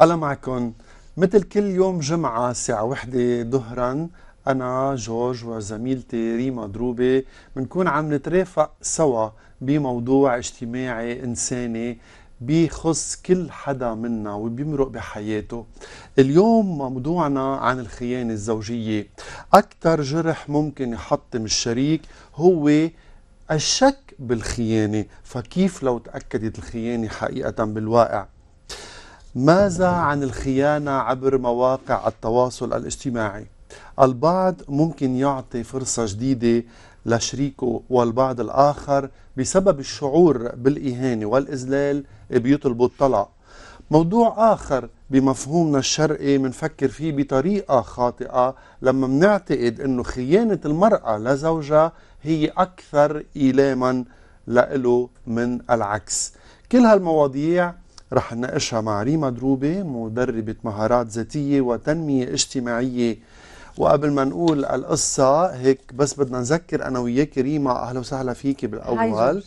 الله معكم مثل كل يوم جمعة الساعة وحدة ظهرا أنا جورج وزميلتي ريما دروبي بنكون عم نترافق سوا بموضوع اجتماعي إنساني بيخص كل حدا منا وبيمرق بحياته اليوم موضوعنا عن الخيانة الزوجية أكثر جرح ممكن يحطم الشريك هو الشك بالخيانة فكيف لو تأكدت الخيانة حقيقة بالواقع ماذا عن الخيانة عبر مواقع التواصل الاجتماعي؟ البعض ممكن يعطي فرصة جديدة لشريكه والبعض الآخر بسبب الشعور بالإهانة والإذلال بيطلبوا الطلاق موضوع آخر بمفهومنا الشرقي منفكر فيه بطريقة خاطئة لما منعتقد أنه خيانة المرأة لزوجها هي أكثر إيلاما لإله من العكس كل هالمواضيع رح نناقشها مع ريما دروبي مدربة مهارات ذاتية وتنمية اجتماعية وقبل ما نقول القصة هيك بس بدنا نذكر أنا وياك ريما أهلا وسهلا فيكي بالأول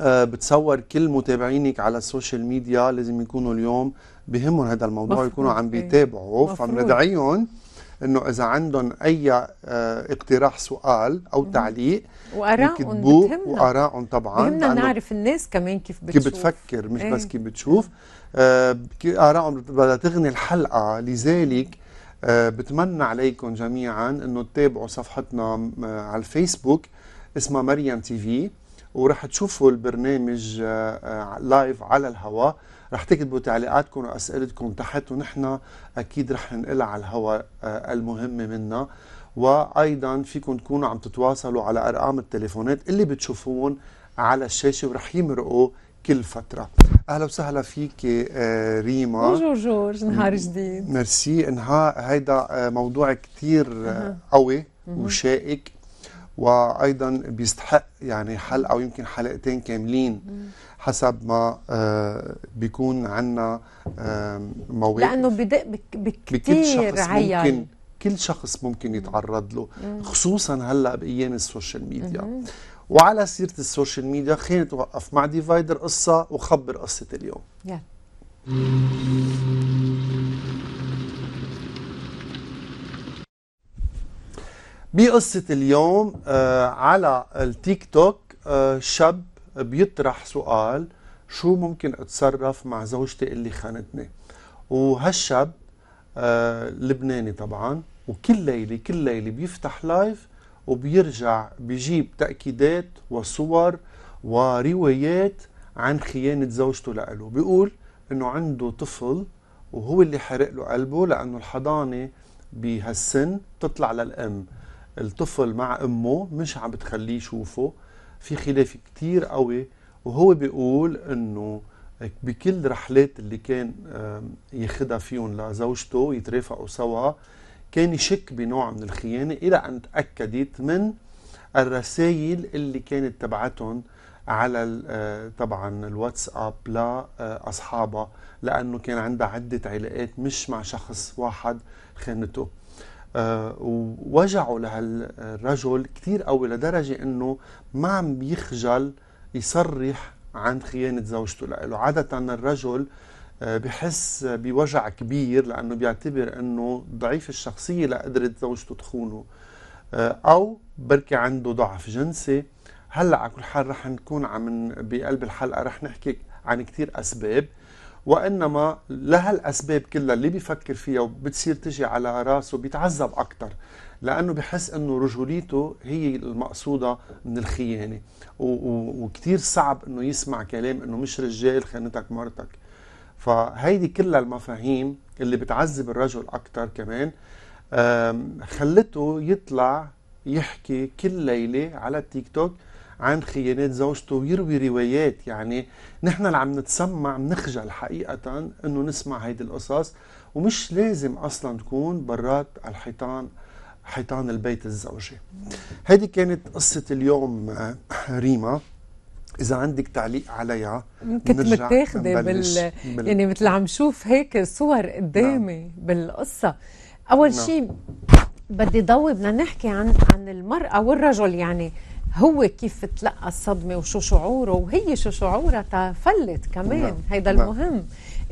آه بتصور كل متابعينك على السوشيال ميديا لازم يكونوا اليوم بهمهم هذا الموضوع مفروض. يكونوا عم إيه. بيتابعوا فعم ندعيهم انه اذا عندهم اي آه، اقتراح سؤال او تعليق وارائهم وارائهم طبعا بهمنا نعرف الناس كمان كيف بتشوف كيف بتفكر مش ايه. بس كيف بتشوف آه ارائهم بدها تغني الحلقه لذلك آه بتمنى عليكم جميعا انه تتابعوا صفحتنا على الفيسبوك اسمها مريم تي في ورح تشوفوا البرنامج لايف آه، آه، على الهواء رح تكتبوا تعليقاتكم واسئلتكم تحت ونحن اكيد رح ننقلها على الهواء آه، المهمه منا وايضا فيكم تكونوا عم تتواصلوا على ارقام التليفونات اللي بتشوفوهم على الشاشه ورح يمرقوا كل فترة أهلا وسهلا فيك آه، ريما بونجور جورج نهار جديد ميرسي انها هيدا آه، موضوع كتير قوي وشائك وأيضا بيستحق يعني حلقة ويمكن حلقتين كاملين حسب ما آه، بيكون عندنا مواقف لانه بدق بكثير عين كل شخص ممكن يتعرض له خصوصا هلا بايام السوشيال ميديا وعلى سيره السوشيال ميديا خلينا نتوقف مع ديفايدر قصه وخبر قصه اليوم يلا بقصه اليوم آه، على التيك توك آه، شاب بيطرح سؤال شو ممكن اتصرف مع زوجتي اللي خانتني وهالشاب آه لبناني طبعا وكل ليله كل ليله بيفتح لايف وبيرجع بيجيب تاكيدات وصور وروايات عن خيانه زوجته لإله بيقول انه عنده طفل وهو اللي حرق له قلبه لانه الحضانه بهالسن بتطلع للام الطفل مع امه مش عم بتخليه يشوفه في خلاف كتير قوي وهو بيقول انه بكل رحلات اللي كان ياخدها فيهم لزوجته يترافقوا سوا كان يشك بنوع من الخيانة إلى أن تأكدت من الرسائل اللي كانت تبعتهم على آه، طبعا الواتساب لأصحابها آه، لأنه كان عندها عدة علاقات مش مع شخص واحد خانته آه، وجعوا لهالرجل كثير قوي لدرجة انه ما عم بيخجل يصرح عن خيانة زوجته لإله عادة الرجل آه، بحس بوجع كبير لأنه بيعتبر أنه ضعيف الشخصية لقدره زوجته تخونه آه، أو بركي عنده ضعف جنسي هلا على كل حال رح نكون عم بقلب الحلقة رح نحكي عن كثير أسباب وانما لهالاسباب كلها اللي بيفكر فيها وبتصير تجي على راسه بيتعذب اكثر لانه بحس انه رجوليته هي المقصوده من الخيانه وكثير صعب انه يسمع كلام انه مش رجال خانتك مرتك فهيدي كلها المفاهيم اللي بتعذب الرجل اكثر كمان خلته يطلع يحكي كل ليله على التيك توك عن خيانات زوجته ويروي روايات يعني نحن اللي عم نتسمع بنخجل حقيقة انه نسمع هيدي القصص ومش لازم اصلا تكون برات الحيطان حيطان البيت الزوجي هيدي كانت قصة اليوم آه، ريما اذا عندك تعليق عليها كنت متاخده بال... بال... يعني مثل عم شوف هيك صور نعم. قدامي نعم. بالقصه اول نعم. شيء بدي ضوي بدنا نحكي عن عن المراه والرجل يعني هو كيف تلقى الصدمة وشو شعوره وهي شو شعورها تفلت كمان نعم. هيدا نعم. المهم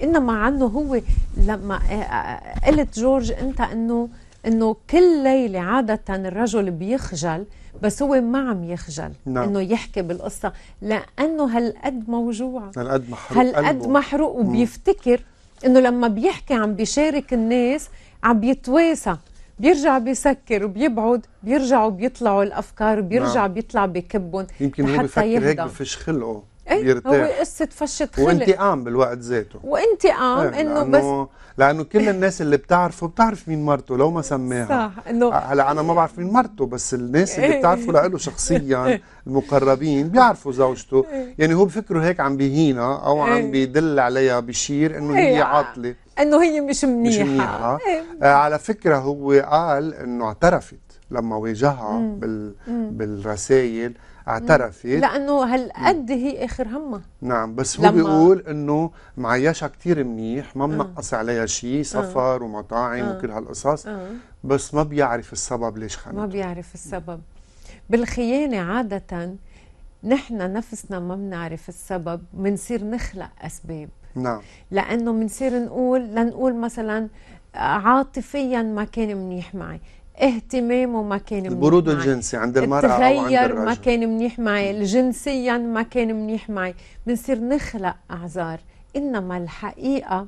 إنما عنه هو لما آه، آه، قلت جورج أنت أنه انه كل ليله عاده الرجل بيخجل بس هو ما عم يخجل نعم. انه يحكي بالقصه لانه هالقد موجوع هالقد محروق هالقد محروق وبيفتكر انه لما بيحكي عم بيشارك الناس عم بيتواسى بيرجع بيسكر وبيبعد بيرجعوا بيطلعوا الافكار بيرجع نعم. بيطلع بكبهم يمكن هو بفكر هيك بفش خلقه أي هو قصه فشه خلق وانتقام بالوقت ذاته وانتقام إيه، انه بس لانه كل الناس اللي بتعرفه بتعرف مين مرته لو ما سماها صح انه آه، هلا انا ما بعرف مين مرته بس الناس اللي إيه. بتعرفه لإله شخصيا إيه. المقربين بيعرفوا زوجته يعني هو بفكره هيك عم بيهينها او عم بيدل عليها بشير انه هي عاطله انه هي مش منيحه مش منيحه آه على فكره هو قال انه اعترفت لما واجهها بال بالرسائل اعترفت لانه هالقد هي اخر همها نعم بس هو بيقول انه معيشها كثير منيح ما آه. منقص عليها شيء آه. سفر ومطاعم آه. وكل هالقصص بس ما بيعرف السبب ليش خانته ما بيعرف السبب بالخيانه عاده نحن نفسنا ما بنعرف السبب بنصير نخلق اسباب نعم لانه بنصير نقول لنقول مثلا عاطفيا ما كان منيح معي اهتمامه ما كان منيح البرود الجنسي عند المرأة أو عند تغير ما كان منيح معي جنسيا ما كان منيح معي بنصير نخلق أعذار إنما الحقيقة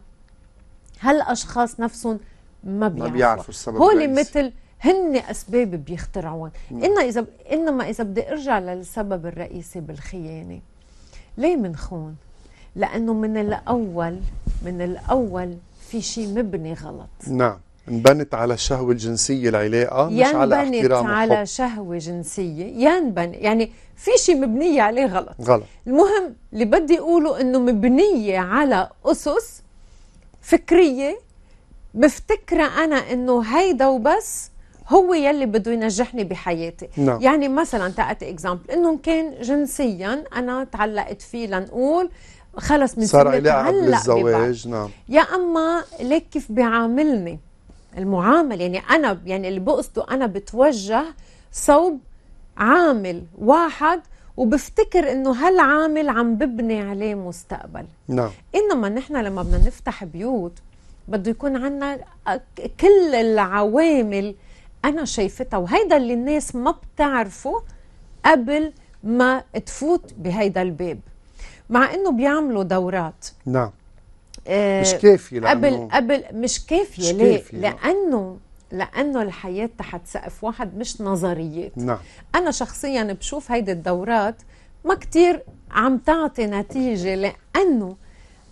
هالأشخاص نفسهم ما بيعرفوا, ما بيعرفوا السبب اللي مثل هن أسباب بيخترعون نعم. إنما إذا إنما إذا بدي أرجع للسبب الرئيسي بالخيانة ليه منخون؟ لأنه من الأول من الأول في شيء مبني غلط نعم انبنت على الشهوة الجنسية العلاقة مش على احترام على الحب. شهوة جنسية ينبن يعني في شيء مبنية عليه غلط غلط المهم اللي بدي أقوله إنه مبنية على أسس فكرية بفتكرة أنا إنه هيدا وبس هو يلي بده ينجحني بحياتي نعم. يعني مثلا تأتي اكزامبل انه كان جنسيا انا تعلقت فيه لنقول خلص من صار علاقة بالزواج نعم يا اما ليك كيف بيعاملني المعامله يعني انا يعني اللي بقصده انا بتوجه صوب عامل واحد وبفتكر انه هالعامل عم ببني عليه مستقبل نعم انما نحن لما بدنا نفتح بيوت بده يكون عندنا كل العوامل انا شايفتها وهيدا اللي الناس ما بتعرفه قبل ما تفوت بهيدا الباب مع انه بيعملوا دورات نعم آه، مش كافيه لانه قبل قبل مش كافيه ليه؟ كافي لانه لانه الحياه تحت سقف واحد مش نظريات نعم. انا شخصيا بشوف هيدي الدورات ما كتير عم تعطي نتيجه لانه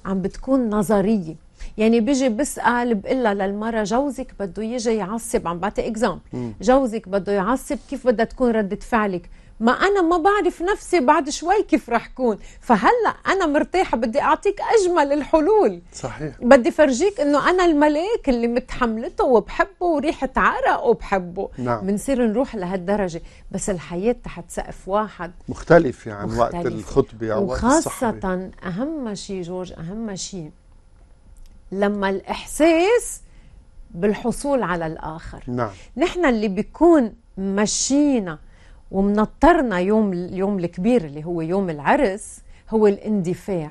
عم بتكون نظريه يعني بيجي بسال بقلها للمره جوزك بده يجي يعصب عم بعطي اكزامبل جوزك بده يعصب كيف بدها تكون رده فعلك ما أنا ما بعرف نفسي بعد شوي كيف رح كون فهلأ أنا مرتاحة بدي أعطيك أجمل الحلول صحيح بدي فرجيك أنه أنا الملاك اللي متحملته وبحبه وريحة عرقه وبحبه نعم. بنصير نروح لهالدرجة بس الحياة تحت سقف واحد مختلف يعني وقت الخطبة أو وقت وخاصة أهم شيء جورج أهم شيء لما الإحساس بالحصول على الآخر نعم. نحن اللي بيكون مشينا ومنطرنا يوم اليوم الكبير اللي هو يوم العرس هو الاندفاع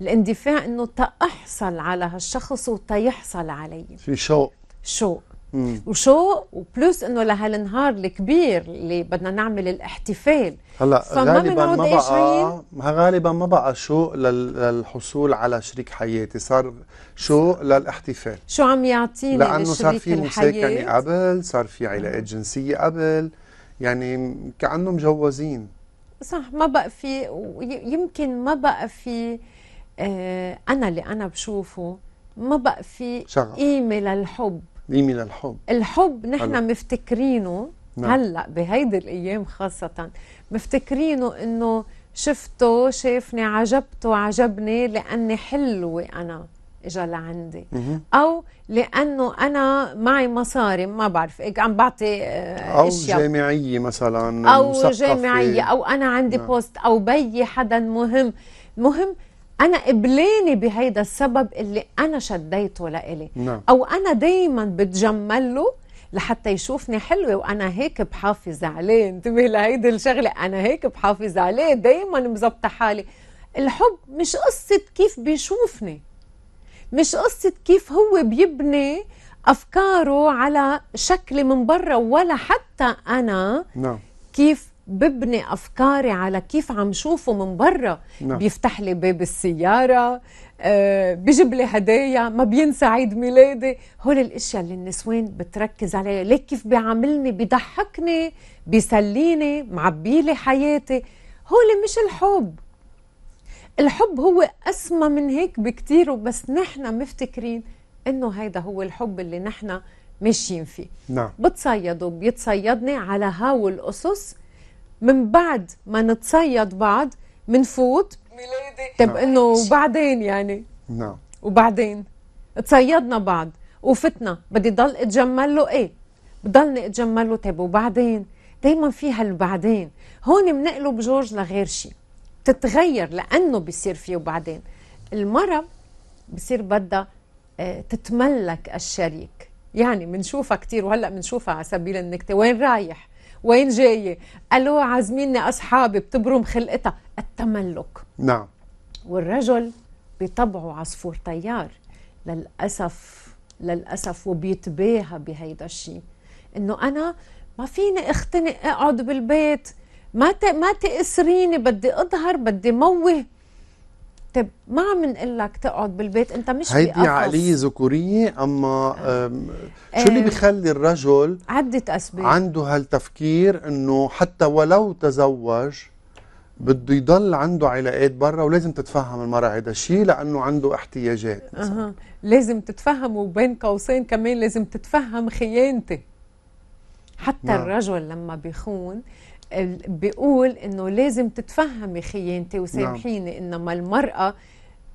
الاندفاع انه تأحصل على هالشخص وتيحصل علي في شوق شوق وشوق وشو وبلس انه لهالنهار الكبير اللي بدنا نعمل الاحتفال هلا غالبا ما بقى غالبا ما بقى شوق للحصول على شريك حياتي صار شوق للاحتفال شو عم يعطيني لانه صار في مساكنه قبل صار في علاقات آه. جنسيه قبل يعني كانه مجوزين صح ما بقى في يمكن ما بقى في آه، أنا اللي أنا بشوفه ما بقى في قيمة للحب قيمة للحب الحب نحن مفتكرينه نعم. هلا بهيدي الأيام خاصة مفتكرينه إنه شفته شافني عجبته عجبني لأني حلوة أنا اجى لعندي او لانه انا معي مصاري ما بعرف عم بعطي آه، او إشياء. جامعيه مثلا او جامعيه او انا عندي نعم. بوست او بي حدا مهم مهم انا قبلاني بهيدا السبب اللي انا شديته لإلي نعم. او انا دايما بتجمل له لحتى يشوفني حلوه وانا هيك بحافظ عليه انتبه لهيدي الشغله انا هيك بحافظ عليه دايما مزبطه حالي الحب مش قصه كيف بيشوفني مش قصه كيف هو بيبني افكاره على شكل من برا ولا حتى انا نعم. كيف ببني افكاري على كيف عم شوفه من برا نعم. بيفتح لي باب السياره آه بيجيب لي هدايا ما بينسى عيد ميلادي هول الاشياء اللي النسوان بتركز عليها ليك كيف بيعاملني بيضحكني بيسليني معبيلي حياتي هول مش الحب الحب هو أسمى من هيك بكتير وبس نحن مفتكرين إنه هيدا هو الحب اللي نحن ماشيين فيه نعم بتصيدوا بيتصيدني على هاو الأسس من بعد ما نتصيد بعض منفوت ميلادي طب نعم. إنه وبعدين يعني نعم وبعدين تصيدنا بعض وفتنا بدي ضل اتجمل له ايه بضلني اتجمل له طيب وبعدين دايما في هالبعدين هون بنقلب جورج لغير شيء تتغير لانه بيصير فيه وبعدين المره بصير بدها آه، تتملك الشريك يعني بنشوفها كثير وهلا بنشوفها على سبيل النكته وين رايح وين جايه الو عازميني اصحابي بتبرم خلقتها التملك نعم والرجل بطبعه عصفور طيار للاسف للاسف وبيتباهى بهيدا الشيء انه انا ما فيني اختنق اقعد بالبيت ما ت... ما تأسريني بدي اظهر بدي موه طيب ما عم نقول لك تقعد بالبيت انت مش هيدي عقليه ذكوريه اما شو اللي آه، بخلي الرجل عده اسباب عنده هالتفكير انه حتى ولو تزوج بده يضل عنده علاقات برا ولازم تتفهم المرأة هذا الشيء لأنه عنده احتياجات أه. لازم تتفهم وبين قوسين كمان لازم تتفهم خيانتي حتى ما. نعم. الرجل لما بيخون بيقول انه لازم تتفهمي خيانتي وسامحيني نعم. انما المراه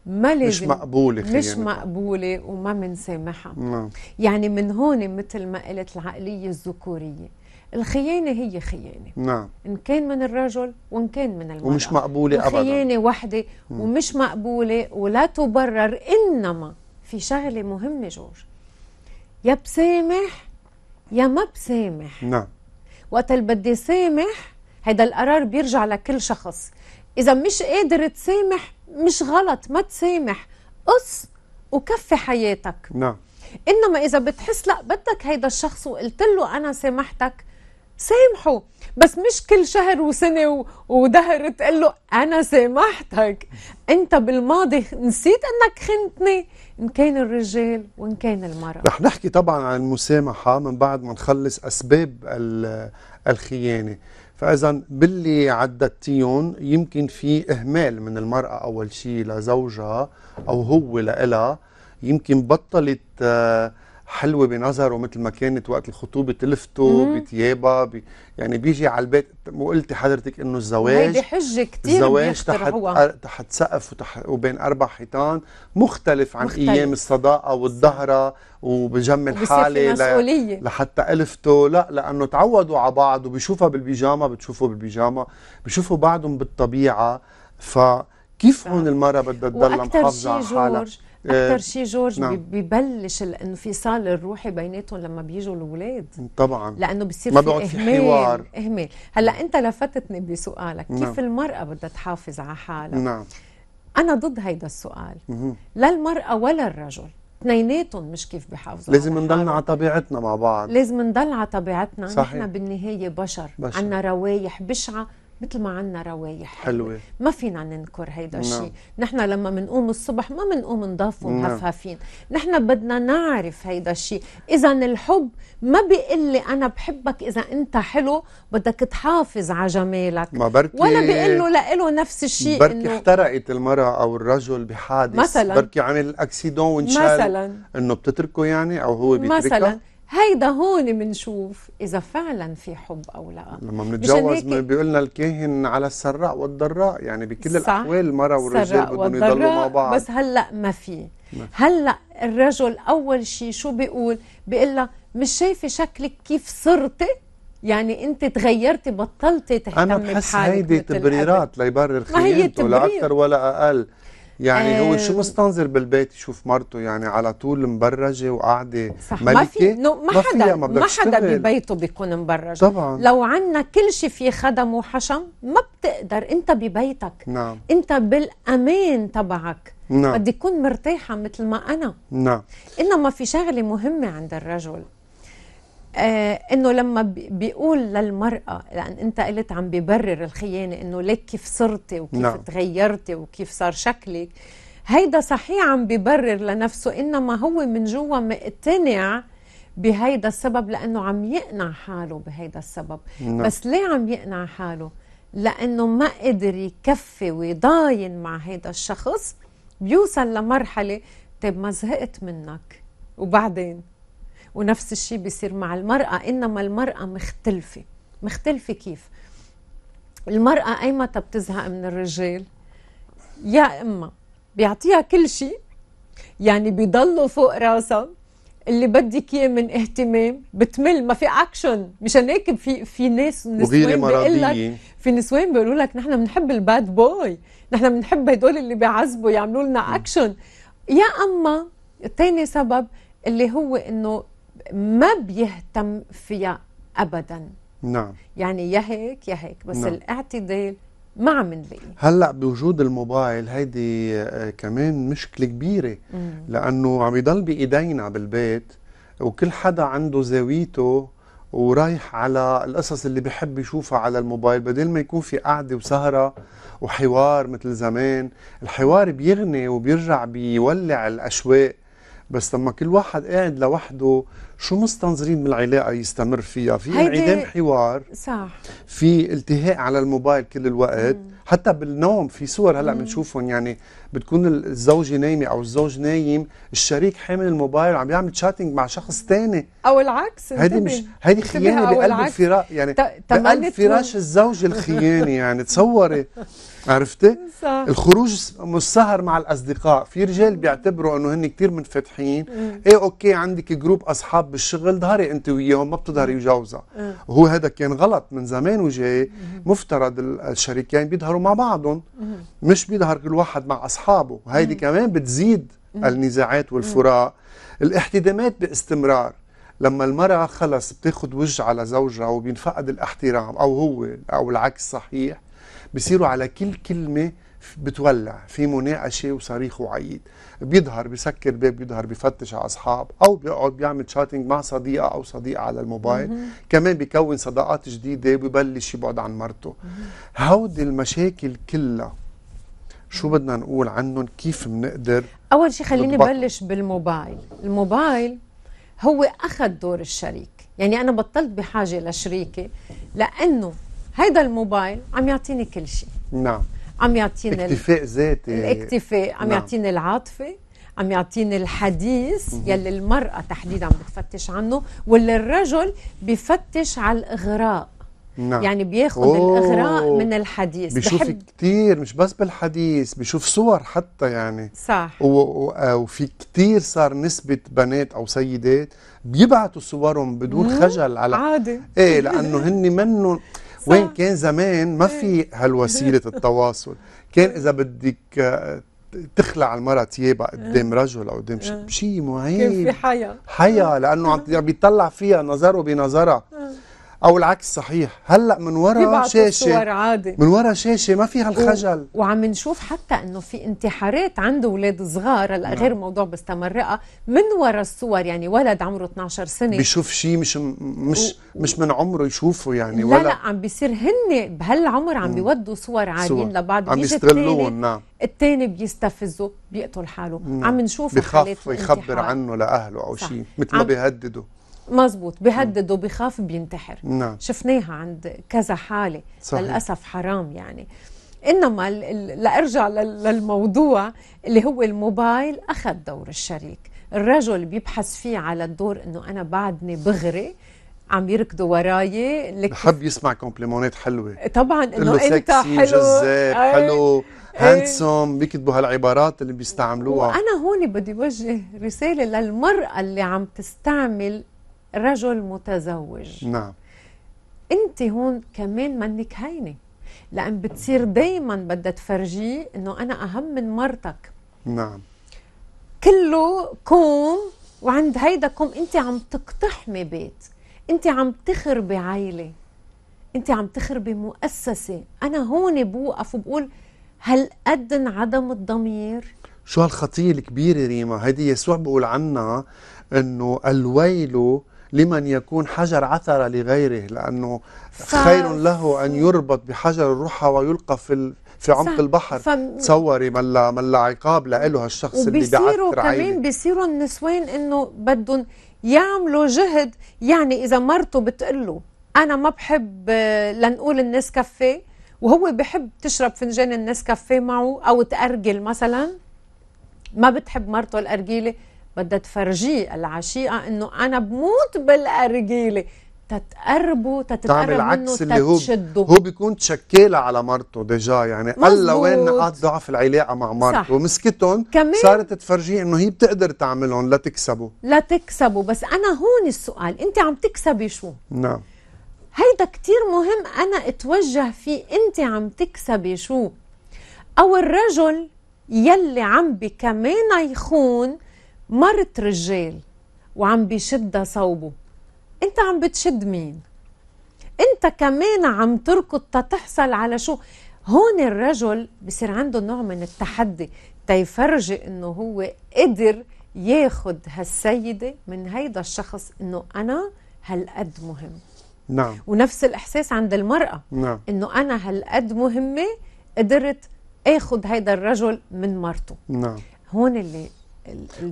ما لازم مش مقبولة خيانة. مش مقبولة وما بنسامحها نعم. يعني من هون مثل ما قلت العقلية الذكورية الخيانة هي خيانة نعم إن كان من الرجل وإن كان من المرأة ومش مقبولة أبدا خيانة وحدة ومش مقبولة ولا تبرر إنما في شغلة مهمة جورج يا بسامح يا ما بسامح نعم وقت اللي بدي سامح هيدا القرار بيرجع لكل شخص اذا مش قادر تسامح مش غلط ما تسامح قص وكفي حياتك نعم انما اذا بتحس لا بدك هيدا الشخص وقلت له انا سامحتك سامحه بس مش كل شهر وسنة ودهر تقول له أنا سامحتك أنت بالماضي نسيت أنك خنتني إن كان الرجال وإن كان المرأة رح نحكي طبعا عن المسامحة من بعد ما نخلص أسباب الخيانة فإذا باللي عدتيهم يمكن في إهمال من المرأة أول شيء لزوجها أو هو لإلها يمكن بطلت آه حلوه بنظره مثل ما كانت وقت الخطوبه تلفته بثيابها بي يعني بيجي على البيت وقلتي حضرتك انه الزواج هيدي حجه كثير الزواج تحت تحت سقف وتحت وبين اربع حيطان مختلف عن مختلف. ايام الصداقه والظهره وبجمل حالي ل... لحتى الفته لا لانه تعودوا على بعض وبيشوفها بالبيجاما بتشوفه بالبيجاما بيشوفوا بعضهم بالطبيعه فكيف هون المراه بدها تضل محافظه على حالها اكثر آه، شيء جورج نعم. ببلش الانفصال الروحي بيناتهم لما بيجوا الاولاد طبعا لانه بصير ما بيقعد في حوار اهمال هلا نعم. انت لفتتني بسؤالك نعم. كيف المراه بدها تحافظ على حالها نعم انا ضد هيدا السؤال لا المراه ولا الرجل اثنيناتهم مش كيف بحافظوا لازم نضلنا على طبيعتنا مع بعض لازم نضل على طبيعتنا صحيح. نحن بالنهايه بشر, بشر. عندنا روايح بشعه مثل ما عندنا روايح حلوه ما فينا ننكر هيدا نعم. الشيء نحن لما بنقوم الصبح ما بنقوم نضاف ومهفهفين نعم. نحن بدنا نعرف هيدا الشيء اذا الحب ما بيقول لي انا بحبك اذا انت حلو بدك تحافظ على جمالك ما بركي ولا بيقول له لإله نفس الشيء بركي إنه احترقت المراه او الرجل بحادث مثلا بركي عمل اكسيدون وانشال مثلا انه بتتركه يعني او هو بيتركه مثلا هيدا هون بنشوف اذا فعلا في حب او لا لما بنتجوز بيقول لنا الكاهن على السراء والضراء يعني بكل الاحوال المراه والرجال بدهم يضلوا مع بعض بس هلا ما في هلا الرجل اول شيء شو بيقول بيقول لها مش شايفه شكلك كيف صرتي يعني انت تغيرتي بطلتي تهتمي بحالك انا بحس هيدي تبريرات ليبرر خيانته لا اكثر ولا اقل يعني آه هو شو آه. مستنظر بالبيت يشوف مرته يعني على طول مبرجه وقاعده ملكه ما في ما, ما حدا ما, ما حدا ببيته بيكون مبرج طبعا لو عنا كل شيء في خدم وحشم ما بتقدر انت ببيتك نعم انت بالامان تبعك نعم بدي اكون مرتاحه مثل ما انا نعم انما في شغله مهمه عند الرجل آه انه لما بيقول للمراه لان انت قلت عم ببرر الخيانه انه ليك كيف صرتي وكيف نعم. تغيرتي وكيف صار شكلك هيدا صحيح عم ببرر لنفسه انما هو من جوا مقتنع بهيدا السبب لانه عم يقنع حاله بهيدا السبب نعم. بس ليه عم يقنع حاله لانه ما قدر يكفي ويضاين مع هيدا الشخص بيوصل لمرحله طيب ما زهقت منك وبعدين ونفس الشيء بيصير مع المرأة إنما المرأة مختلفة مختلفة كيف المرأة أيمتى بتزهق من الرجال يا إما بيعطيها كل شيء يعني بيضلوا فوق راسها اللي بدك اياه من اهتمام بتمل ما في اكشن مشان هيك في في ناس نسوان بيقول لك في نسوان بيقولوا لك نحن بنحب الباد بوي نحن بنحب هدول اللي بيعذبوا يعملوا لنا اكشن يا اما تاني سبب اللي هو انه ما بيهتم فيها ابدا نعم يعني يا هيك يا هيك بس نعم. الاعتدال ما عم نلاقيه هلا بوجود الموبايل هيدي آه، كمان مشكله كبيره مم. لانه عم يضل بايدينا بالبيت وكل حدا عنده زاويته ورايح على القصص اللي بحب يشوفها على الموبايل بدل ما يكون في قعده وسهره وحوار مثل زمان الحوار بيغني وبيرجع بيولع الاشواق بس لما كل واحد قاعد لوحده شو مستنظرين من العلاقه يستمر فيها في انعدام حوار صح في التهاء على الموبايل كل الوقت مم. حتى بالنوم في صور هلا بنشوفهم يعني بتكون الزوجه نايمه او الزوج نايم الشريك حامل الموبايل وعم يعمل شاتنج مع شخص ثاني او العكس هيدي مش هيدي خيانه بقلب الفراش يعني بقلب فراش الزوج الخيانه يعني تصوري عرفتي؟ صح الخروج سهر مع الاصدقاء، في رجال بيعتبروا انه هن كثير منفتحين، ايه اوكي عندك جروب اصحاب بالشغل ظهري انت وياهم ما بتظهري وجوزها، وهو هذا كان غلط من زمان وجاي مفترض الشريكين بيظهروا مع بعضهم مش بيظهر كل واحد مع اصحابه، وهيدي كمان بتزيد النزاعات والفراق، الاحتدامات باستمرار لما المرأة خلص بتاخد وجه على زوجها وبينفقد الاحترام أو هو أو العكس صحيح بصيروا على كل كلمه بتولع في مناقشه وصريخ وعيد بيظهر بسكر باب بيظهر بفتش على اصحاب او بيقعد بيعمل شاتنج مع صديقه او صديق على الموبايل مم. كمان بيكون صداقات جديده وبيبلش يبعد عن مرته هودي المشاكل كلها شو بدنا نقول عنهم كيف بنقدر اول شيء خليني بلش بالموبايل الموبايل هو اخذ دور الشريك يعني انا بطلت بحاجه لشريكي لانه هيدا الموبايل عم يعطيني كل شيء نعم عم يعطيني اكتفاء ذاتي الاكتفاء عم نعم. يعطيني العاطفه عم يعطيني الحديث يلي المرأة تحديدا بتفتش عنه واللي الرجل بفتش على الإغراء نعم. يعني بياخد الإغراء من الحديث بشوف بحب... كثير مش بس بالحديث بشوف صور حتى يعني صح و... و... آه، وفي كثير صار نسبة بنات أو سيدات بيبعتوا صورهم بدون خجل على عادي ايه لأنه هن منهم وين كان زمان ما في إيه. هالوسيله التواصل كان اذا بدك آه، تخلع المرأة ثيابها إيه. قدام رجل أو قدام شيء إيه. معين كان في حيا حيا لأنه عم يعني بيطلع فيها نظره بنظرها او العكس صحيح هلا من ورا شاشه صور عادي. من ورا شاشه ما فيها الخجل و... وعم نشوف حتى انه في انتحارات عند اولاد صغار هلا نعم. غير موضوع بستمرقه من ورا الصور يعني ولد عمره 12 سنه بيشوف شيء مش مش و... مش من عمره يشوفه يعني ولا لا لا عم بيصير هن بهالعمر عم بيودوا صور عاديين لبعض عم يستغلوهم نعم الثاني بيستفزه بيقتل حاله مم. نعم. عم نشوف بخاف يخبر عنه لاهله او شيء مثل ما بيهدده مزبوط بيهدد وبيخاف بينتحر نعم. شفناها عند كذا حالة صحيح. للأسف حرام يعني إنما لأرجع للموضوع اللي هو الموبايل أخذ دور الشريك الرجل بيبحث فيه على الدور إنه أنا بعدني بغري عم يركضوا وراي لك بحب يسمع كومبليمونات حلوه طبعا انه انت حلو جذاب إيه. حلو هاندسوم إيه. بيكتبوا هالعبارات اللي بيستعملوها وانا هون بدي وجه رساله للمراه اللي عم تستعمل رجل متزوج نعم انت هون كمان منك هينه لان بتصير دايما بدها تفرجيه انه انا اهم من مرتك نعم كله كوم وعند هيدا كوم انت عم تقتحمي بيت انت عم تخربي عائله انت عم تخربي مؤسسه انا هون بوقف وبقول هل قد عدم الضمير شو هالخطيه الكبيره ريما هيدي يسوع بيقول عنها انه الويل لمن يكون حجر عثرة لغيره لأنه صح. خير له أن يربط بحجر الروحة ويلقى في في عمق صح. البحر ف... تصوري من لا من لا عقاب لإله هالشخص اللي بيعثر عيني كمان بيصيروا النسوان إنه بدهم يعملوا جهد يعني إذا مرته بتقول له أنا ما بحب آه، لنقول الناس كافي وهو بحب تشرب فنجان الناس كافي معه أو تأرجل مثلا ما بتحب مرته الأرجيله بدها تفرجيه العشيقه انه انا بموت بالارجيله تتقربوا تتقرب منه عكس اللي هو هو بيكون تشكيله على مرته ديجا يعني قال وين نقاط ضعف العلاقه مع مرته ومسكتهم كمان صارت تفرجيه انه هي بتقدر تعملهم لتكسبوا لتكسبوا بس انا هون السؤال انت عم تكسبي شو؟ نعم هيدا كتير مهم انا اتوجه فيه انت عم تكسبي شو؟ او الرجل يلي عم بكمان يخون مرت رجال وعم بيشدها صوبه انت عم بتشد مين انت كمان عم تركض تتحصل على شو هون الرجل بصير عنده نوع من التحدي تيفرجي انه هو قدر ياخد هالسيدة من هيدا الشخص انه انا هالقد مهم نعم ونفس الاحساس عند المرأة نعم انه انا هالقد مهمة قدرت اخد هيدا الرجل من مرته نعم هون اللي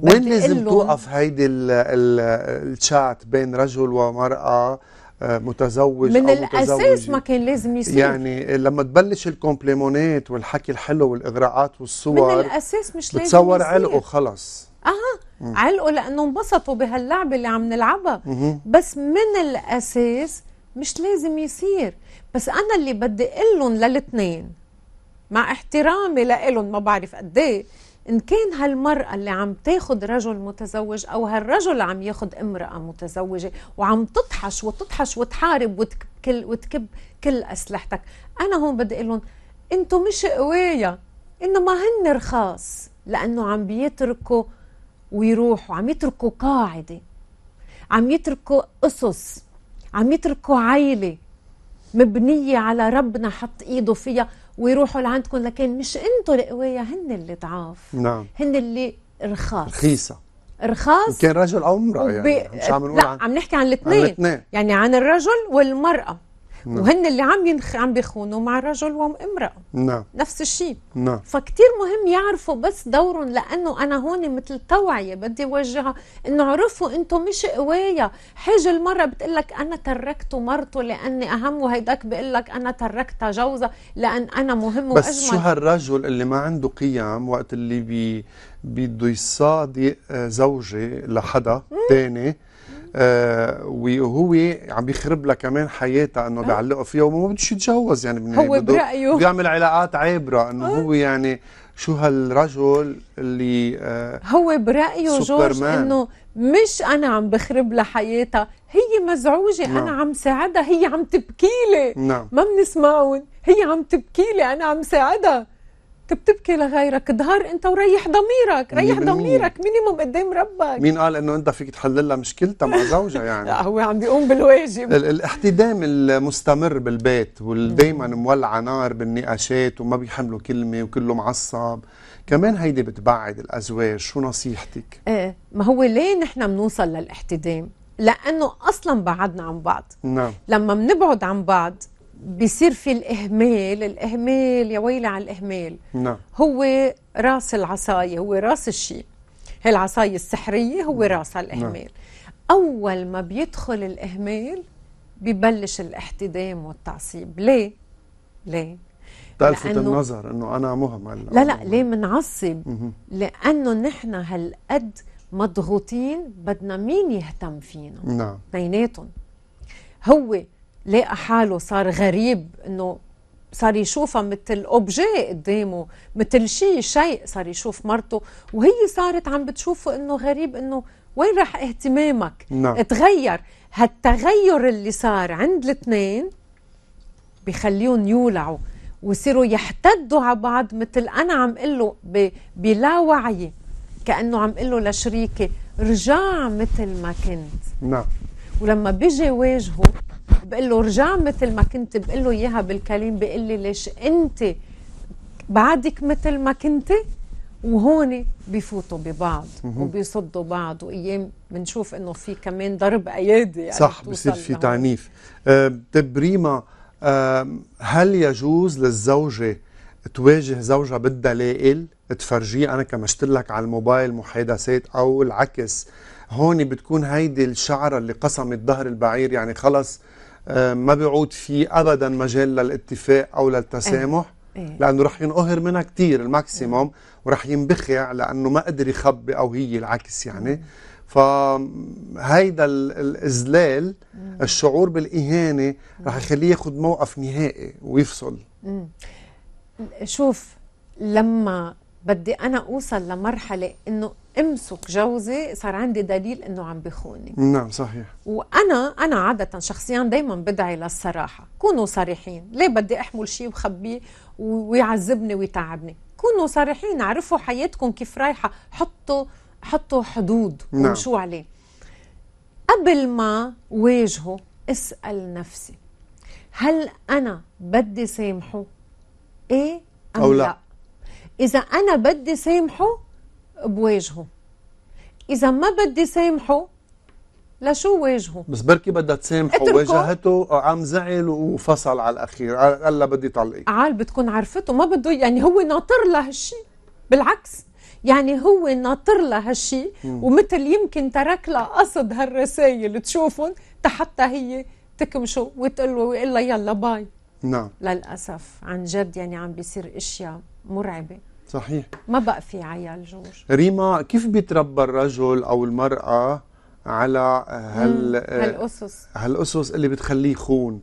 وين لازم توقف هيدي الشات بين رجل ومرأة آه، متزوج من أو الاساس ما كان لازم يصير يعني لما تبلش الكومبليمونات والحكي الحلو والاغراءات والصور من الاساس مش لازم بتصور علقه خلص اها علقه لانه انبسطوا بهاللعبه اللي عم نلعبها بس من الاساس مش لازم يصير بس انا اللي بدي اقول لهم للاثنين مع احترامي لهم ما بعرف قد ايه ان كان هالمراه اللي عم تاخذ رجل متزوج او هالرجل اللي عم ياخذ امراه متزوجه وعم تطحش وتطحش وتحارب كل وتكب كل اسلحتك انا هون بدي اقول لهم انتم مش قوايا انما هن رخاص لانه عم بيتركوا ويروحوا عم يتركوا قاعده عم يتركوا اسس عم يتركوا عيله مبنيه على ربنا حط ايده فيها ويروحوا لعندكم لكن مش انتم القوية هن اللي ضعاف نعم هن اللي رخاص رخيصة رخاص كان رجل او امرأة يعني مش عم نقول لا عن... عم نحكي عن الاثنين يعني عن الرجل والمرأة نعم. وهن اللي عم ينخ عم بيخونوا مع رجل وامراه نعم نفس الشيء نعم فكتير مهم يعرفوا بس دورهم لانه انا هون مثل توعيه بدي وجهها انه عرفوا انتم مش قوايا حاجه المره بتقول لك انا تركت مرته لاني اهم وهيداك بيقول لك انا تركت جوزها لان انا مهم بس واجمل بس شو هالرجل اللي ما عنده قيم وقت اللي بي بده يصادق آه، زوجه لحدا ثاني آه، وهو عم بيخرب لها كمان حياتها انه آه. بيعلقوا فيها وما بدوش يتجوز يعني من هو برايه بيعمل علاقات عابره انه آه. هو يعني شو هالرجل اللي آه هو برايه جورج انه مش انا عم بخرب لها حياتها هي مزعوجه نعم. انا عم ساعدها هي عم تبكي لي نعم. ما بنسمعهم هي عم تبكي لي انا عم ساعدها بتبكي لغيرك اظهر انت وريح ضميرك ريح ضميرك مينيموم قدام ربك مين قال انه انت فيك تحل لها مشكلتها مع زوجها يعني لا هو عم بيقوم بالواجب الاحتدام المستمر بالبيت والدايما مولعه نار بالنقاشات وما بيحملوا كلمه وكله معصب كمان هيدي بتبعد الازواج شو نصيحتك ايه ما هو ليه نحن بنوصل للاحتدام لانه اصلا بعدنا عن بعض نعم لما بنبعد عن بعض بيصير في الإهمال الإهمال يا ويلي على الإهمال نعم. هو راس العصاية هو راس الشيء هي العصاية السحرية هو نعم. راسها الإهمال نعم. أول ما بيدخل الإهمال ببلش الاحتدام والتعصيب ليه؟ ليه؟ تلفت النظر انه انا مهمل لا لا ليه منعصب لانه نحن هالقد مضغوطين بدنا مين يهتم فينا نعم اثنيناتهم هو لقى حاله صار غريب انه صار يشوفها مثل اوبجي قدامه مثل شيء شيء صار يشوف مرته وهي صارت عم بتشوفه انه غريب انه وين راح اهتمامك نعم. تغير هالتغير اللي صار عند الاثنين بخليهم يولعوا ويصيروا يحتدوا على بعض مثل انا عم اقول له بلا وعي كانه عم اقول له لشريكي رجع مثل ما كنت نعم ولما بيجي واجهه بقول له رجع مثل ما كنت بقول له اياها بالكلام بقول لي ليش انت بعدك مثل ما كنت وهون بيفوتوا ببعض وبيصدوا بعض وايام بنشوف انه في كمان ضرب ايادي يعني صح بصير في تعنيف آه، طيب ريما هل يجوز للزوجه تواجه زوجها بالدلائل تفرجيه انا كمشت لك على الموبايل محادثات او العكس هون بتكون هيدي الشعره اللي قسمت ظهر البعير يعني خلص آه، ما بيعود في ابدا مجال للاتفاق او للتسامح إيه، إيه. لانه رح ينقهر منها كثير الماكسيموم ورح ينبخع لانه ما قدر يخبي او هي العكس يعني فهيدا الاذلال الشعور بالاهانه رح يخليه ياخذ موقف نهائي ويفصل شوف لما بدي انا اوصل لمرحله انه امسك جوزي صار عندي دليل انه عم بخوني نعم صحيح وانا انا عاده شخصيا دائما بدعي للصراحه كونوا صريحين ليه بدي احمل شيء وخبيه ويعذبني ويتعبني كونوا صريحين عرفوا حياتكم كيف رايحه حطوا حطوا حدود نعم. ومشوا عليه قبل ما واجهه اسال نفسي هل انا بدي سامحه ايه ام أو لا. لا اذا انا بدي سامحه بواجهه اذا ما بدي سامحه لشو واجهه بس بركي بدها تسامحه واجهته عم زعل وفصل على الاخير قال لها بدي طلقك عال بتكون عرفته ما بده يعني هو ناطر لها هالشيء بالعكس يعني هو ناطر لها هالشيء ومثل يمكن ترك لها قصد هالرسائل تشوفهم تحتى هي تكمشه وتقول له ويقول لها يلا باي نعم للاسف عن جد يعني عم بيصير اشياء مرعبه صحيح ما بقى في عيال جورج ريما كيف بيتربى الرجل او المراه على هال هالاسس هالاسس اللي بتخليه يخون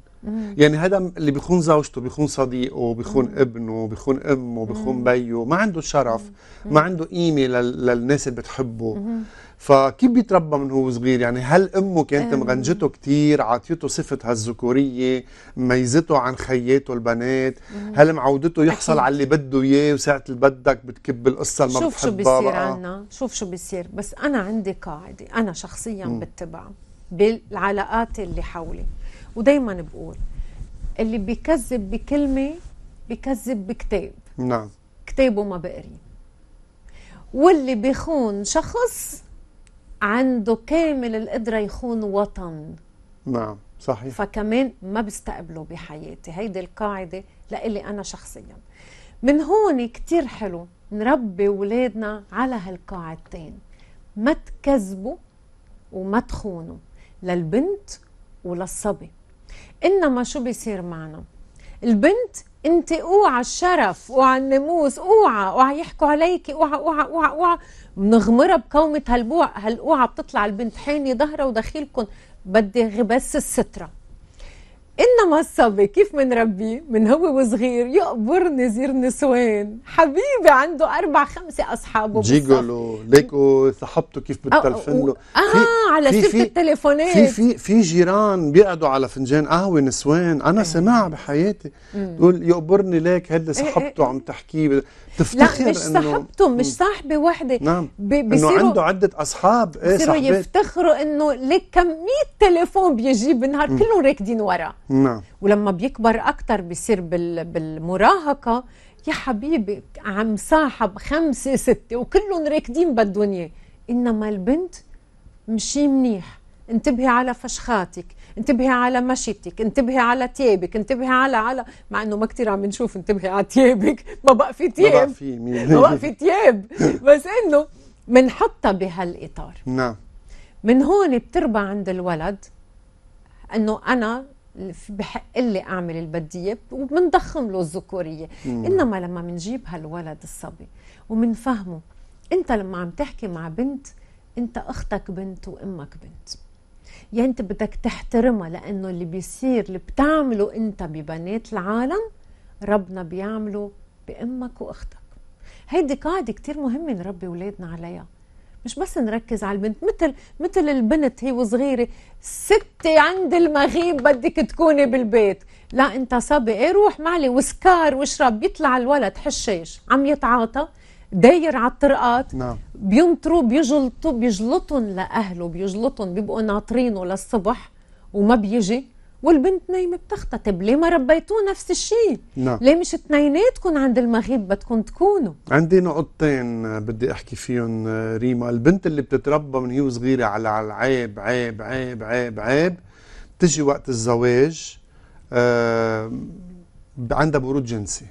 يعني هذا اللي بيخون زوجته بيخون صديقه بيخون مم. ابنه بيخون امه بيخون بيه ما عنده شرف مم. ما عنده قيمه للناس اللي بتحبه مم. فكيف بيتربى من هو صغير يعني هل امه كانت مغنجته كثير عطيته صفه هالذكوريه ميزته عن خياته البنات مم. هل معودته يحصل أكيد. على اللي بده اياه وساعه اللي بدك بتكب القصه اللي ما شوف شو بيصير عنا شوف شو بيصير بس انا عندي قاعده انا شخصيا بتبعها بالعلاقات اللي حولي ودايما بقول اللي بيكذب بكلمه بيكذب بكتاب نعم كتابه ما بقري واللي بيخون شخص عنده كامل القدرة يخون وطن نعم صحيح فكمان ما بستقبله بحياتي هيدي القاعدة لإلي أنا شخصيا من هون كتير حلو نربي ولادنا على هالقاعدتين ما تكذبوا وما تخونوا للبنت وللصبي انما شو بيصير معنا البنت انت اوعى الشرف اوعى الناموس اوعى اوعى يحكوا عليكي اوعى اوعى اوعى اوعى بنغمرها بكومة هالبوع هالاوعى بتطلع البنت حيني ظهرها ودخيلكم بدي بس الستره انما الصبي كيف بنربيه من هو وصغير يقبر نزير نسوان حبيبي عنده اربع خمسه اصحابه جيجولو ليكو صاحبته كيف بتلفن له اه على سيره التليفونات في في في جيران بيقعدوا على فنجان قهوه نسوان انا إيه. سمعها بحياتي تقول يقبرني ليك هيدي إيه، إيه، صاحبته عم تحكي تفتخر لا مش صاحبته مش صاحبه وحده نعم انه عنده عده اصحاب ايه صاحبات يفتخروا انه لك كميه تليفون بيجيب بالنهار كلهم راكدين ورا نعم ولما بيكبر اكثر بيصير بالمراهقه يا حبيبي عم صاحب خمسه سته وكلهم راكدين بالدنيا انما البنت مشي منيح انتبهي على فشخاتك انتبهي على مشيتك انتبهي على تيابك انتبهي على على مع انه ما كثير عم نشوف انتبهي على تيابك ما بقى في تياب ما بقى في ما بقى في تياب بس انه بنحطها بهالاطار نعم من هون بتربى عند الولد انه انا بحق لي اعمل اللي بدي وبنضخم له الذكوريه انما لما بنجيب هالولد الصبي وبنفهمه انت لما عم تحكي مع بنت انت اختك بنت وامك بنت يعني انت بدك تحترمها لانه اللي بيصير اللي بتعمله انت ببنات العالم ربنا بيعمله بامك واختك هيدي قاعده كتير مهمه نربي اولادنا عليها مش بس نركز على البنت مثل مثل البنت هي وصغيره ستي عند المغيب بدك تكوني بالبيت لا انت صبي ايه روح معلي وسكار واشرب بيطلع الولد حشيش عم يتعاطى داير على الطرقات نعم. بينطروا بيجلطوا بيجلطهم لاهله بيجلطهم بيبقوا ناطرينه للصبح وما بيجي والبنت نايمه بتخطى طيب ليه ما ربيتوه نفس الشيء نعم. ليه مش اثنيناتكم عند المغيب بدكم تكونوا عندي نقطتين بدي احكي فيهم ريما البنت اللي بتتربى من هي وصغيره على العيب عيب عيب عيب عيب بتجي وقت الزواج آه عندها برود جنسي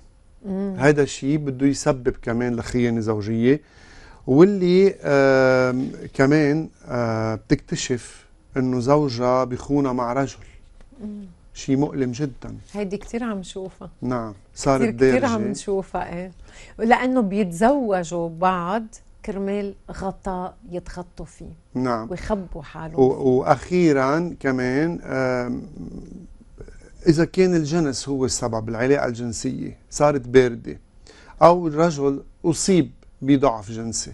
مم. هذا الشيء بده يسبب كمان لخيانه زوجيه واللي آه كمان آه بتكتشف انه زوجها بخونها مع رجل شيء مؤلم جدا هيدي كثير عم نشوفها نعم صارت دارجه كثير عم نشوفها ايه لانه بيتزوجوا بعض كرمال غطاء يتغطوا فيه نعم ويخبوا حالهم واخيرا كمان اذا كان الجنس هو السبب العلاقه الجنسيه صارت بارده او الرجل اصيب بضعف جنسي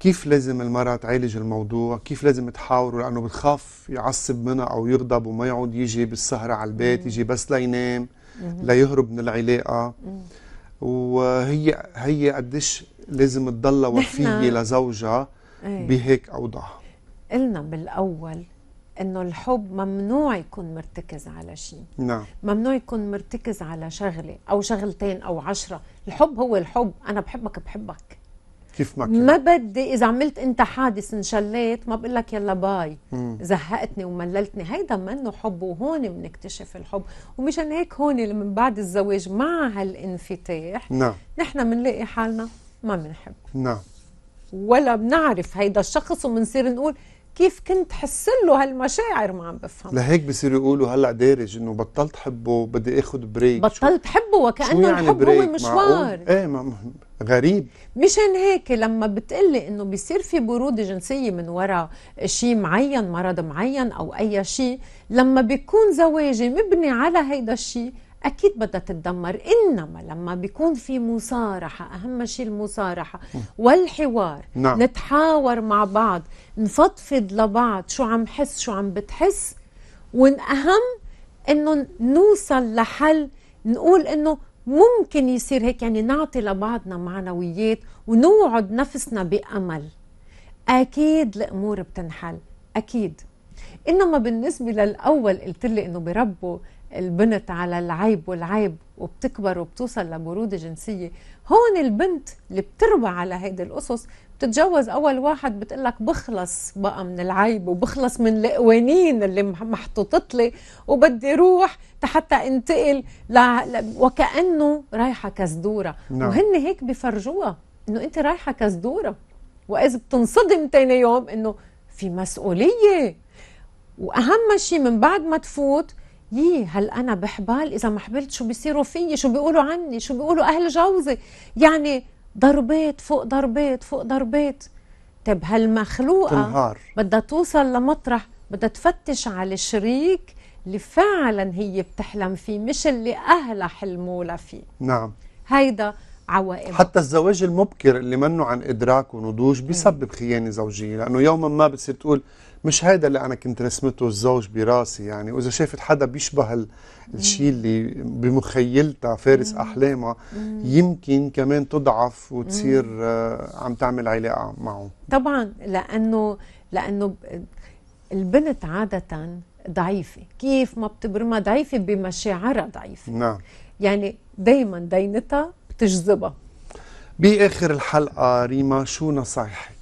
كيف لازم المرأة تعالج الموضوع كيف لازم تحاوره لأنه بتخاف يعصب منها أو يغضب وما يعود يجي بالسهرة على البيت يجي بس لينام ليهرب من العلاقة وهي هي قديش لازم تضلها وفية لزوجها إيه. بهيك أوضاع قلنا بالأول انه الحب ممنوع يكون مرتكز على شيء نعم ممنوع يكون مرتكز على شغله او شغلتين او عشرة الحب هو الحب انا بحبك بحبك كيف ما كان ما بدي اذا عملت انت حادث انشليت ما بقول لك يلا باي مم. زهقتني ومللتني هيدا منه حب وهون بنكتشف الحب ومشان هيك هون من بعد الزواج مع هالانفتاح نعم نحن بنلاقي حالنا ما بنحب نعم ولا بنعرف هيدا الشخص وبنصير نقول كيف كنت حس له هالمشاعر ما عم بفهم لهيك بصيروا يقولوا هلا دارج انه بطلت حبه بدي اخذ بريك بطلت حبه وكانه يعني الحب هو مشوار ايه ما غريب مشان هيك لما بتقلي انه بيصير في برودة جنسية من وراء شيء معين مرض معين او اي شيء لما بيكون زواجي مبني على هيدا الشيء اكيد بدها تتدمر انما لما بيكون في مصارحه اهم شيء المصارحه والحوار نعم. نتحاور مع بعض نفضفض لبعض شو عم حس شو عم بتحس والاهم انه نوصل لحل نقول انه ممكن يصير هيك يعني نعطي لبعضنا معنويات ونوعد نفسنا بامل اكيد الامور بتنحل اكيد انما بالنسبه للاول قلت لي انه بربه البنت على العيب والعيب وبتكبر وبتوصل لبرودة جنسية هون البنت اللي بتربى على هيدي القصص بتتجوز أول واحد بتقلك بخلص بقى من العيب وبخلص من القوانين اللي محطوطت لي وبدي روح حتى انتقل ل... وكأنه رايحة كزدورة نعم. وهن هيك بفرجوها انه انت رايحة كزدورة وإذا بتنصدم تاني يوم انه في مسؤولية وأهم شيء من بعد ما تفوت يي إيه، هل انا بحبال اذا ما حبلت شو بيصيروا فيي شو بيقولوا عني شو بيقولوا اهل جوزي يعني ضربات فوق ضربات فوق ضربات طيب هالمخلوقه تنهار. بدها توصل لمطرح بدها تفتش على الشريك اللي فعلا هي بتحلم فيه مش اللي اهلها حلموا لها فيه نعم هيدا عوائم حتى الزواج المبكر اللي منه عن ادراك ونضوج بيسبب خيانه زوجيه لانه يوما ما بتصير تقول مش هيدا اللي انا كنت رسمته الزوج براسي يعني واذا شافت حدا بيشبه الشيء اللي بمخيلتها فارس مم. احلامها يمكن كمان تضعف وتصير آه، عم تعمل علاقه معه طبعا لانه لانه البنت عاده ضعيفه كيف ما بتبرمها ضعيفه بمشاعرها ضعيفه نعم يعني دائما دينتها تجذبها باخر الحلقه ريما شو نصايحك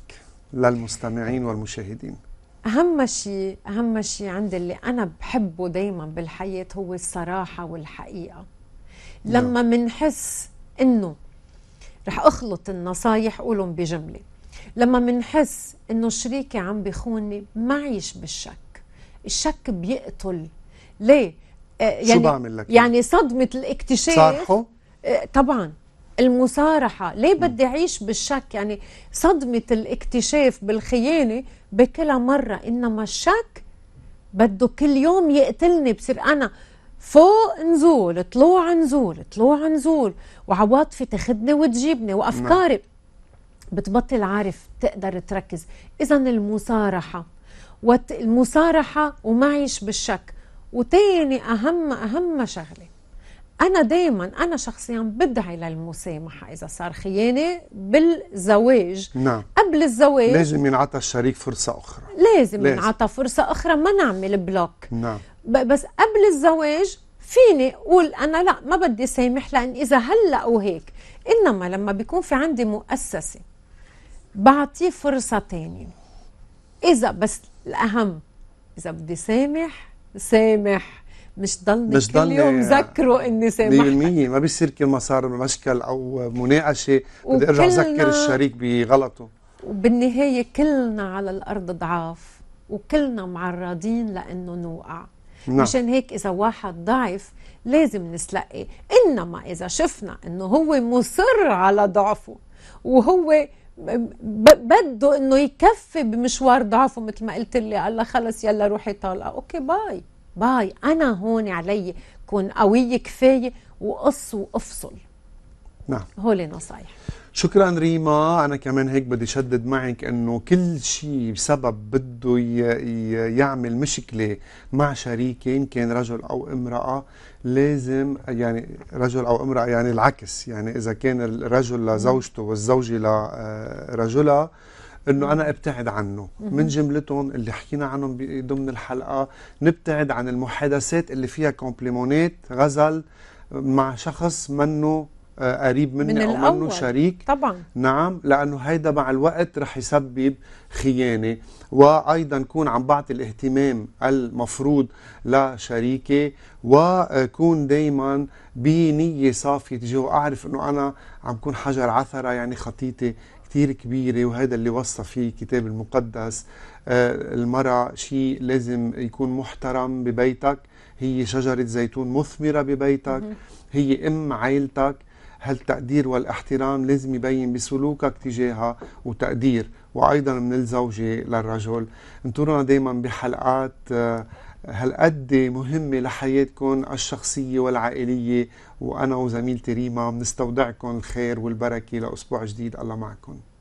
للمستمعين والمشاهدين اهم شيء اهم شيء عند اللي انا بحبه دائما بالحياه هو الصراحه والحقيقه لما نعم. منحس انه رح اخلط النصايح قولهم بجمله لما منحس انه شريكي عم بيخوني ما عيش بالشك الشك بيقتل ليه آه يعني شو بعمل لك يعني صدمه الاكتشاف صارحه آه طبعا المصارحة ليه بدي أعيش بالشك يعني صدمة الاكتشاف بالخيانة بكل مرة إنما الشك بده كل يوم يقتلني بصير أنا فوق نزول طلوع نزول طلوع نزول وعواطفي تاخدني وتجيبني وأفكاري نعم. بتبطل عارف تقدر تركز إذا المصارحة المصارحة ومعيش بالشك وتاني أهم أهم شغلة انا دائما انا شخصيا بدعي للمسامحه اذا صار خيانه بالزواج نعم قبل الزواج لازم ينعطى الشريك فرصه اخرى لازم, لازم. ينعطى فرصه اخرى ما نعمل بلوك نعم بس قبل الزواج فيني اقول انا لا ما بدي سامح لان اذا هلا وهيك انما لما بيكون في عندي مؤسسه بعطيه فرصه ثانيه اذا بس الاهم اذا بدي سامح سامح مش ضلني مش كل ضلني يوم آه. ذكروا اني سامحتك 100% ما بيصير كل ما صار مشكل او مناقشه بدي ارجع اذكر الشريك بغلطه وبالنهايه كلنا على الارض ضعاف وكلنا معرضين لانه نوقع نعم. مشان هيك اذا واحد ضعف لازم نسلقي انما اذا شفنا انه هو مصر على ضعفه وهو بده انه يكفي بمشوار ضعفه مثل ما قلت لي الله خلص يلا روحي طالقه اوكي باي باي أنا هون علي كون قوية كفاية وقص وأفصل نعم هول نصايح شكرا ريما انا كمان هيك بدي شدد معك انه كل شيء بسبب بده يعمل مشكله مع شريكه ان كان رجل او امراه لازم يعني رجل او امراه يعني العكس يعني اذا كان الرجل لزوجته والزوجه لرجلها آه، انه انا ابتعد عنه من جملتهم اللي حكينا عنهم ضمن الحلقه نبتعد عن المحادثات اللي فيها كومبليمونات غزل مع شخص منه آه، قريب مني من او الأول. منه شريك طبعا نعم لانه هيدا مع الوقت رح يسبب خيانه وايضا كون عم بعطي الاهتمام المفروض لشريكي وكون دائما بنيه صافيه تجاهه اعرف انه انا عم كون حجر عثره يعني خطيتي كتير كبيرة وهذا اللي وصى فيه الكتاب المقدس آه، المرأة شيء لازم يكون محترم ببيتك هي شجرة زيتون مثمرة ببيتك هي أم عائلتك هالتقدير والاحترام لازم يبين بسلوكك تجاهها وتقدير وأيضا من الزوجة للرجل انطرونا دايما بحلقات آه، هالقد مهمة لحياتكم الشخصية والعائلية وأنا وزميلتي ريما بنستودعكم الخير والبركة لأسبوع جديد الله معكم